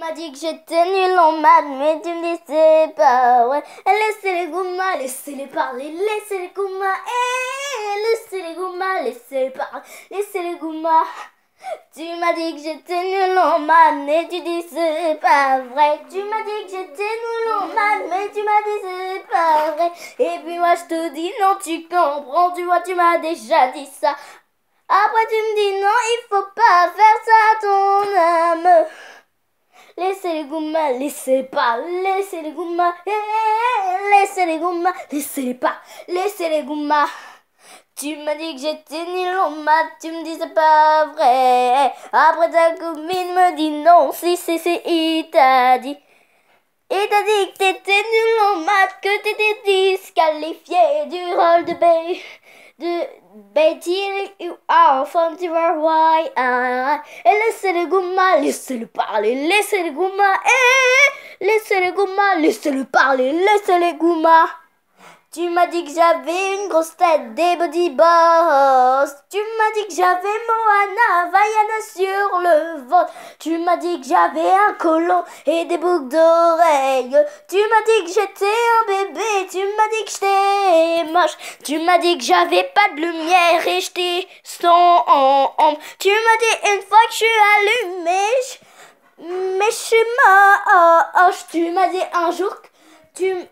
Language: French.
m'a dit que j'étais nul en maths, mais tu me dis c'est pas vrai. Eh, laissez les goumas, laissez-les parler, laissez les goma eh, eh, laissez les goumas, laissez-les parler, laisse les goumas. Tu m'as dit que j'étais nul en maths, mais tu dis c'est pas vrai. Tu m'as dit que j'étais nul en maths, mais tu m'as dit c'est pas vrai. Et puis moi je te dis non, tu comprends, tu vois, tu m'as déjà dit ça. Après tu me dis non, il faut pas faire laissez les goumas laissez pas, laissez les goumas eh, eh, eh, laissez les goumas laissez pas, laissez les goumas Tu m'as dit que j'étais nul en maths, tu me disais pas vrai. Après ta copine me dit non, si, si, si, il t'a dit. Il t'a dit que t'étais nul en maths, que t'étais disqualifié du rôle de B de Betty à ah. enfant eh, Et laissez-le gouma, laissez-le parler, laissez-le gouma. Et eh. laissez-le gouma, laissez-le parler, laissez-le gouma. Tu m'as dit que j'avais une grosse tête, des body boss. Tu m'as dit que j'avais Moana, Vaiana sur le ventre. Tu m'as dit que j'avais un colon et des boucles d'oreilles. Tu m'as dit que j'étais un bébé, tu m'as dit que j'étais moche. Tu m'as dit que j'avais pas de lumière et j'étais sans Tu m'as dit une fois que je suis allumée, mais je suis Tu m'as dit un jour que tu